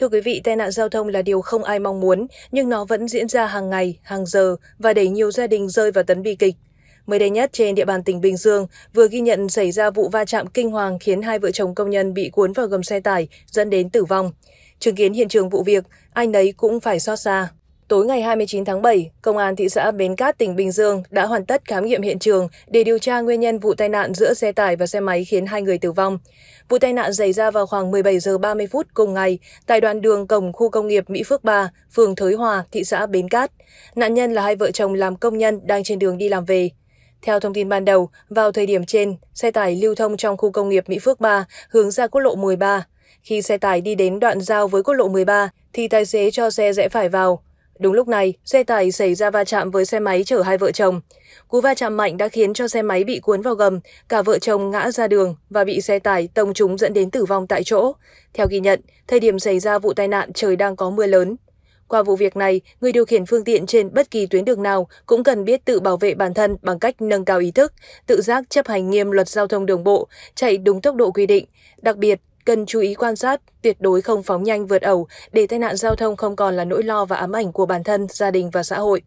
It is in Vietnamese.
Thưa quý vị, tai nạn giao thông là điều không ai mong muốn, nhưng nó vẫn diễn ra hàng ngày, hàng giờ và đẩy nhiều gia đình rơi vào tấn bi kịch. Mới đây nhất trên địa bàn tỉnh Bình Dương vừa ghi nhận xảy ra vụ va chạm kinh hoàng khiến hai vợ chồng công nhân bị cuốn vào gầm xe tải dẫn đến tử vong. Chứng kiến hiện trường vụ việc, ai nấy cũng phải xót xa. Tối ngày 29 tháng 7, Công an thị xã Bến Cát, tỉnh Bình Dương đã hoàn tất khám nghiệm hiện trường để điều tra nguyên nhân vụ tai nạn giữa xe tải và xe máy khiến hai người tử vong. Vụ tai nạn xảy ra vào khoảng 17 giờ 30 phút cùng ngày tại đoạn đường cổng khu công nghiệp Mỹ Phước 3, phường Thới Hòa, thị xã Bến Cát. Nạn nhân là hai vợ chồng làm công nhân đang trên đường đi làm về. Theo thông tin ban đầu, vào thời điểm trên, xe tải lưu thông trong khu công nghiệp Mỹ Phước 3 hướng ra quốc lộ 13. Khi xe tải đi đến đoạn giao với quốc lộ 13, thì tài xế cho xe rẽ phải vào. Đúng lúc này, xe tải xảy ra va chạm với xe máy chở hai vợ chồng. Cú va chạm mạnh đã khiến cho xe máy bị cuốn vào gầm, cả vợ chồng ngã ra đường và bị xe tải tông trúng dẫn đến tử vong tại chỗ. Theo ghi nhận, thời điểm xảy ra vụ tai nạn trời đang có mưa lớn. Qua vụ việc này, người điều khiển phương tiện trên bất kỳ tuyến đường nào cũng cần biết tự bảo vệ bản thân bằng cách nâng cao ý thức, tự giác chấp hành nghiêm luật giao thông đường bộ, chạy đúng tốc độ quy định. Đặc biệt, Cần chú ý quan sát, tuyệt đối không phóng nhanh vượt ẩu để tai nạn giao thông không còn là nỗi lo và ám ảnh của bản thân, gia đình và xã hội.